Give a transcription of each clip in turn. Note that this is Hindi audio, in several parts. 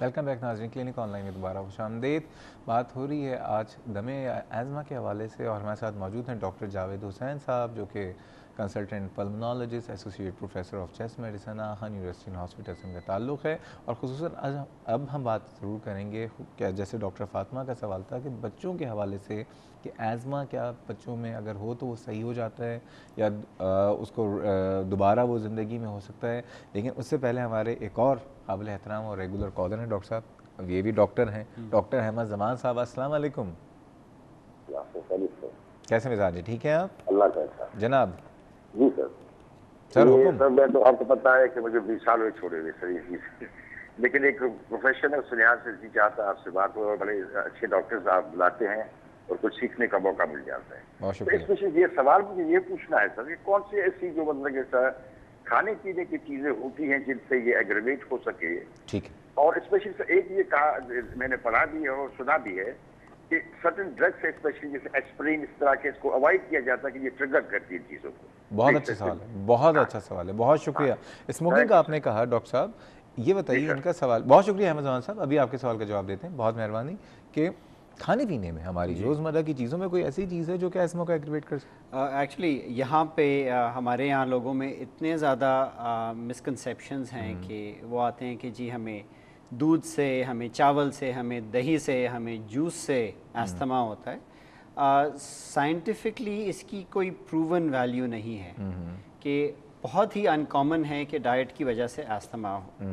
वेलकम बैक नाजरीन क्लिनिक ऑनलाइन में दोबारा खुश आमदेद बात हो रही है आज दमे एजमा के हवाले से और हमारे साथ मौजूद हैं डॉक्टर जावेद हुसैन साहब जो कि consultant pulmonologist associate professor of chest medicine आहन यूनिवर्सिटी हॉस्पिटल से उनका ताल्लुक है और खसूस अब हम बात ज़रूर करेंगे क्या जैसे डॉक्टर फातमा का सवाल था कि बच्चों के हवाले से कि एज़मा क्या बच्चों में अगर हो तो वो सही हो जाता है या आ, उसको दोबारा वो ज़िंदगी में हो सकता है लेकिन उससे पहले हमारे एक और काबिल एहतराम और रेगुलर कॉलर हैं डॉक्टर साहब ये भी डॉक्टर हैं हम्म। डॉक्टर अहमद जमान साहब असलकुम कैसे मिजाज है ठीक है आप अल्लाह जनाब जी सर सर सर मैं तो आपको पता है कि मुझे बीस साल में छोड़े हुए सर लेकिन एक प्रोफेशनल सुनियाज से जी चाहता आपसे बात हो और बड़े अच्छे डॉक्टर आप बुलाते हैं और कुछ सीखने का मौका मिल जाता है तो ये सवाल मुझे ये पूछना है सर कि कौन सी ऐसी जो मतलब सर खाने पीने की चीज़ें होती हैं जिनसे ये एग्रेवेट हो सके ठीक और स्पेशली एक ये कहा मैंने पढ़ा भी है और सुना भी है कि सर्टन ड्रग्स स्पेशली जैसे एस्प्रिन इस तरह के इसको अवॉइड किया जाता है कि ये ट्रिगर करती है चीज़ों को बहुत अच्छा सवाल है बहुत हाँ। अच्छा सवाल है बहुत शुक्रिया हाँ। स्मोकिंग का आपने कहा डॉक्टर साहब ये बताइए इनका सवाल बहुत शुक्रिया अहमद जमान साहब अभी आपके सवाल का जवाब देते हैं बहुत मेहरबानी कि खाने पीने में हमारी रोज़मर्रा की चीज़ों में कोई ऐसी चीज़ है जो कि एस्मा को एक्टिवेट कर एक्चुअली uh, यहाँ पे uh, हमारे यहाँ लोगों में इतने ज़्यादा मिसकनसेप्शन हैं हम्म। कि वो आते हैं कि जी हमें दूध से हमें चावल से हमें दही से हमें जूस से अस्थमा हम्म। होता है साइंटिफिकली uh, इसकी कोई प्रूवन वैल्यू नहीं है हम्म। कि बहुत ही अनकॉमन है कि डाइट की वजह से अस्थमा हो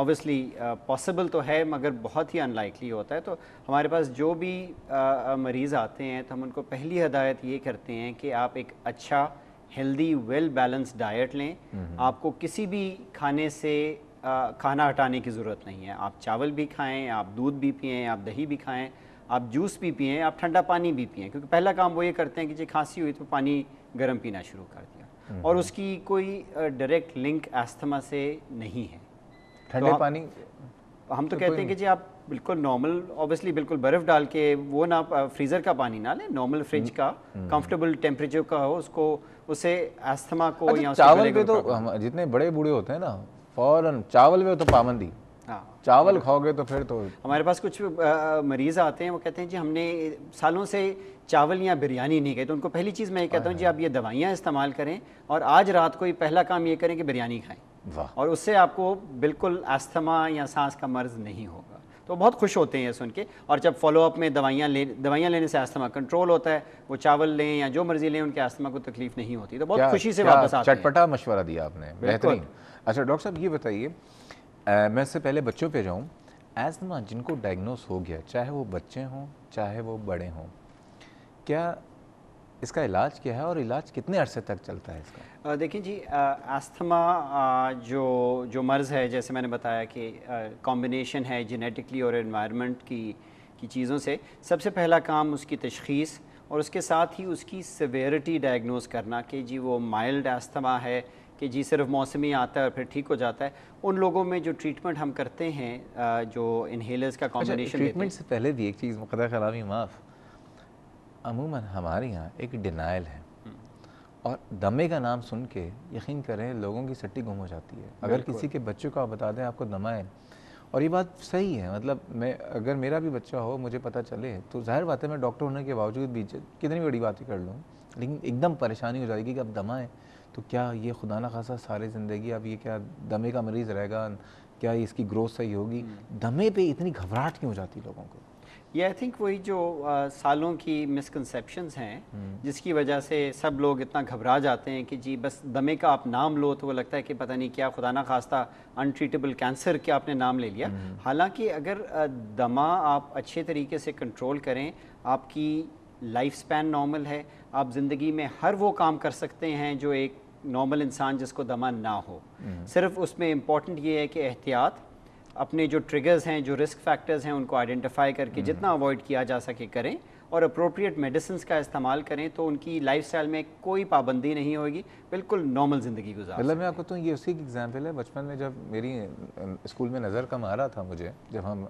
ऑब्वियसली पॉसिबल uh, तो है मगर बहुत ही अनलाइकली होता है तो हमारे पास जो भी uh, मरीज़ आते हैं तो हम उनको पहली हदायत ये करते हैं कि आप एक अच्छा हेल्दी वेल बैलेंस डाइट लें हम्म। आपको किसी भी खाने से खाना हटाने की ज़रूरत नहीं है आप चावल भी खाएं आप दूध भी पिएं आप दही भी खाएं आप जूस भी पिएं आप ठंडा पानी भी पिएं क्योंकि पहला काम वो ये करते हैं कि जी खांसी हुई तो पानी गर्म पीना शुरू कर दिया हम्म। और उसकी कोई डायरेक्ट लिंक आस्थमा से नहीं है ठंडे तो पानी हम तो, तो कहते हैं कि जी आप बिल्कुल नॉर्मल ऑब्वियसली बिल्कुल बर्फ़ डाल के वो ना फ्रीज़र का पानी ना लें नॉर्मल हम्म। फ्रिज का कंफर्टेबल टेम्परेचर हम्म। का हो उसको उसे अस्थमा को अच्छा, या चावल पे तो हम जितने बड़े बूढ़े होते हैं ना फ़ौरन चावल में तो पाबंदी हाँ। चावल खाओगे तो फिर तो हमारे पास कुछ मरीज़ आते हैं वो कहते हैं जी हमने सालों से चावल या बिरयानी नहीं खाई तो उनको पहली चीज़ मैं ये कहता हूँ जी हाँ। आप ये दवाइयाँ इस्तेमाल करें और आज रात को ही पहला काम ये करें कि बिरयानी खाएं और उससे आपको बिल्कुल अस्थमा या सांस का मर्ज नहीं होगा तो बहुत खुश होते हैं सुन के और जब फॉलोअप में दवाइयाँ ले दवाइयाँ लेने से आस्थमा कंट्रोल होता है वो चावल लें या जो मर्जी लें उनके आस्थमा को तकलीफ नहीं होती तो बहुत खुशी से वापस आते चटपटा मशवरा दिया आपने बेहतरीन अच्छा डॉक्टर साहब ये बताइए मैं इससे पहले बच्चों पर जाऊँ एस्थमा जिनको डायग्नोस हो गया चाहे वो बच्चे हों चाहे वो बड़े हों क्या इसका इलाज क्या है और इलाज कितने अरसे तक चलता है इसका देखिए जी आस्थमा जो जो मर्ज़ है जैसे मैंने बताया कि कॉम्बिनेशन है जेनेटिकली और इन्वायरमेंट की की चीज़ों से सबसे पहला काम उसकी तशखीस और उसके साथ ही उसकी सवेरिटी डायग्नोज़ करना कि जी वो माइल्ड आस्थमा है कि जी सिर्फ मौसमी आता है और फिर ठीक हो जाता है उन लोगों में जो ट्रीटमेंट हम करते हैं जो इन्हेलर्स का कॉम्बिनेशन अच्छा, ट्रीटमेंट से पहले भी एक चीज़ मुकदा कलामी माफ़ अमूमन हमारे यहाँ एक डिनाइल है और दमे का नाम सुन के यकीन करें लोगों की सट्टी गुम हो जाती है अगर किसी के बच्चों को आप बता दें आपको दमा है और ये बात सही है मतलब मैं अगर मेरा भी बच्चा हो मुझे पता चले तो जाहिर बात है मैं डॉक्टर होने के बावजूद भी कितनी बड़ी बातें कर लूँ लेकिन एकदम परेशानी हो जाएगी कि अब दमा है तो क्या ये खुदा ना खासा सारी ज़िंदगी अब ये क्या दमे का मरीज़ रहेगा क्या इसकी ग्रोथ सही होगी हम्म। दमे पे इतनी घबराहट क्यों हो जाती लोगों को ये आई थिंक वही जो आ, सालों की मिसकनसेप्शंस हैं हम्म। जिसकी वजह से सब लोग इतना घबरा जाते हैं कि जी बस दमे का आप नाम लो तो वो लगता है कि पता नहीं क्या खुदा ना खास्ता अनट्रीटेबल कैंसर के आपने नाम ले लिया हम्म। हालांकि अगर दमा आप अच्छे तरीके से कंट्रोल करें आपकी लाइफ स्पैन नॉर्मल है आप ज़िंदगी में हर वो काम कर सकते हैं जो एक नॉर्मल इंसान जिसको दमा ना हो हम्म। सिर्फ उसमें इम्पॉर्टेंट ये है कि एहतियात अपने जो ट्रिगर्स हैं जो रिस्क फैक्टर्स हैं उनको आइडेंटिफाई करके हम्म। जितना अवॉइड किया जा सके करें और अप्रोप्रिएट मेडिसिन का इस्तेमाल करें तो उनकी लाइफ में कोई पाबंदी नहीं होगी बिल्कुल नॉर्मल ज़िंदगी गुजार मतलब मैं आपको तो ये उसी की एग्जाम्पल है बचपन में जब मेरी स्कूल में नज़र कम आ रहा था मुझे जब हम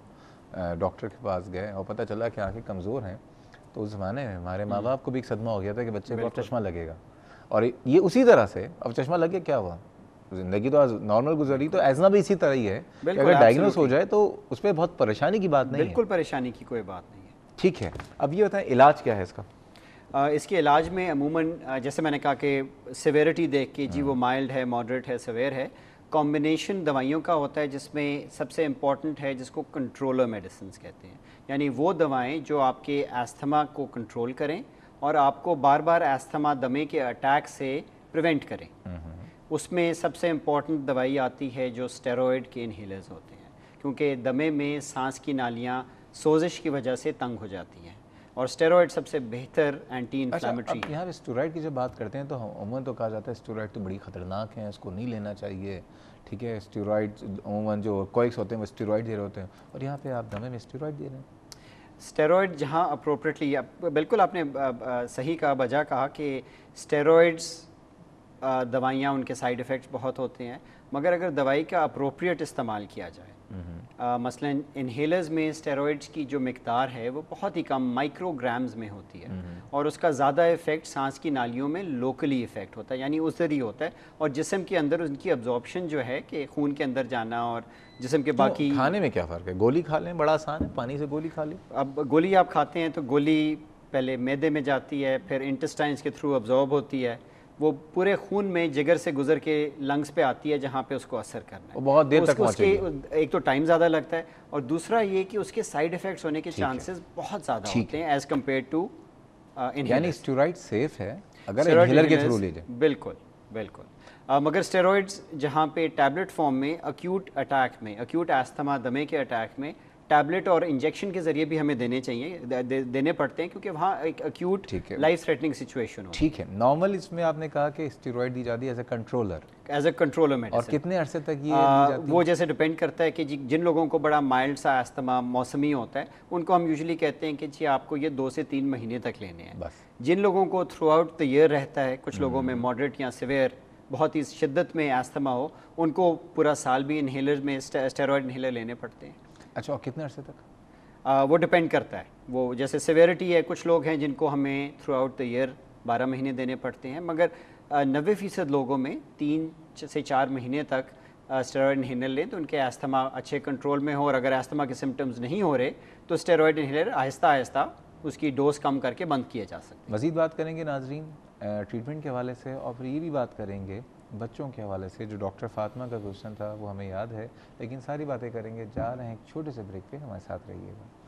डॉक्टर के पास गए और पता चला कि आँखें कमज़ोर हैं तो उस ज़माने में हमारे हम्म। माँ बाप को भी एक सदमा हो गया था कि बच्चे को अब चश्मा लगेगा और ये उसी तरह से अब चश्मा लगे क्या हुआ जिंदगी तो नॉर्मल गुजरी तो एजना भी इसी तरह ही है अगर डायग्नोस हो जाए तो उस पर बहुत परेशानी की बात नहीं बिल्कुल परेशानी की कोई बात नहीं है ठीक है अब ये बताएं इलाज क्या है इसका इसके इलाज में अमूमन जैसे मैंने कहा कि सिवेरिटी देख के जी वो माइल्ड हम्म। है मॉडरेट है सवेर है कॉम्बिनेशन दवाइयों का होता है जिसमें सबसे इम्पॉर्टेंट है जिसको कंट्रोलर मेडिसिन कहते हैं यानी वो दवाएं जो आपके एस्थमा को कंट्रोल करें और आपको बार बार एस्थमा दमे के अटैक से प्रिवेंट करें हम्म, हम्म। उसमें सबसे इम्पॉर्टेंट दवाई आती है जो स्टेरॉयड के इनहेलर्स होते हैं क्योंकि दमे में सांस की नालियाँ सोजिश की वजह से तंग हो जाती हैं और स्टेरॉयड सबसे बेहतर एंटी इन्फ्लामेटरी अच्छा, यहाँ स्टोराइड की जब बात करते हैं तो अमूमन तो कहा जाता है स्टोराइड तो बड़ी ख़तरनाक है इसको नहीं लेना चाहिए ठीक है स्टेरॉयड अमूमन जो कोइक्स होते हैं वो स्टेरॉयड दे रहे होते हैं और यहाँ पे आप दमे में स्टेरॉयड दे रहे हैं स्टेरॉयड जहाँ अप्रोप्रेटली बिल्कुल आपने सही कहा बजा कहा कि स्टेरॉयड्स दवाइयाँ उनके साइड इफ़ेक्ट्स बहुत होते हैं मगर अगर दवाई का अप्रोप्रियट इस्तेमाल किया जाए हम्म। मसलन इन्हेलर्स में स्टेरॉइड्स की जो मकदार है वो बहुत ही कम माइक्रोग्राम्स में होती है हम्म। और उसका ज़्यादा इफ़ेक्ट सांस की नालियों में लोकली इफ़ेक्ट होता है यानी उस जरिए होता है और जिसम के अंदर उनकी अब्जॉर्बशन जो है कि खून के अंदर जाना और जिसम के तो बाकी खाने में क्या फ़र्क है गोली खा लें बड़ा आसान है पानी से गोली खा लें अब गोली आप खाते हैं तो गोली पहले मैदे में जाती है फिर इंटेस्टाइन के थ्रू अब्जॉर्ब होती है वो पूरे खून में जिगर से गुजर के लंग्स पे आती है जहाँ पे उसको असर करना है बहुत देर तो तक उसके एक तो टाइम ज़्यादा लगता है और दूसरा ये कि उसके साइड इफ़ेक्ट्स होने के चांसेस बहुत ज़्यादा होते हैं एज़ कम्पेयर टू यानी स्टेरॉइड सेफ है अगर इनहेलर के थ्रू ले बिल्कुल बिल्कुल आ, uh, मगर स्टेरॉइड्स जहाँ पे टैबलेट फॉर्म में अक्यूट अटैक में अक्यूट एस्थमा दमे के अटैक में टैबलेट और इंजेक्शन के जरिए भी हमें देने चाहिए दे, देने पड़ते हैं क्योंकि वहाँ एक अक्यूट लाइफ थ्रेटनिंग सिचुएशन हो ठीक है नॉर्मल इसमें आपने कहा कि स्टेरॉइड दी जाती है as a controller as a controller medicine और कितने अरसे तक ये आ, वो जैसे डिपेंड करता है कि जिन लोगों को बड़ा माइल्ड सा अस्थमा मौसमी होता है उनको हम यूजली कहते हैं कि जी आपको ये दो से तीन महीने तक लेने हैं बस जिन लोगों को थ्रू आउट द ईयर रहता है कुछ लोगों में मॉडरेट हम्म। या सिवेयर बहुत ही शिद्दत में अस्थमा हो उनको पूरा साल भी इन्हेलर में स्टेरॉयड इन्हेलर लेने पड़ते हैं अच्छा और कितने अरसे तक आ, वो डिपेंड करता है वो जैसे सिवेरिटी है कुछ लोग हैं जिनको हमें थ्रू आउट द ईयर बारह महीने देने पड़ते हैं मगर नबे फ़ीसद लोगों में तीन से चार महीने तक स्टेरॉयड इन्हेलर लें तो उनके आस्थमा अच्छे कंट्रोल में हो और अगर आस्थमा के सिम्टम्स नहीं हो रहे तो स्टेरॉयड इन्हेलर आहिस्ता आहिस्ता उसकी डोज कम करके बंद किया जा सकता है मज़ीद बात करेंगे नाजरीन ट्रीटमेंट के हवाले से और फिर ये भी बात करेंगे बच्चों के हवाले से जो डॉक्टर फातिमा का क्वेश्चन था वो हमें याद है लेकिन सारी बातें करेंगे जा रहे हैं एक छोटे से ब्रेक पे हमारे साथ रहिएगा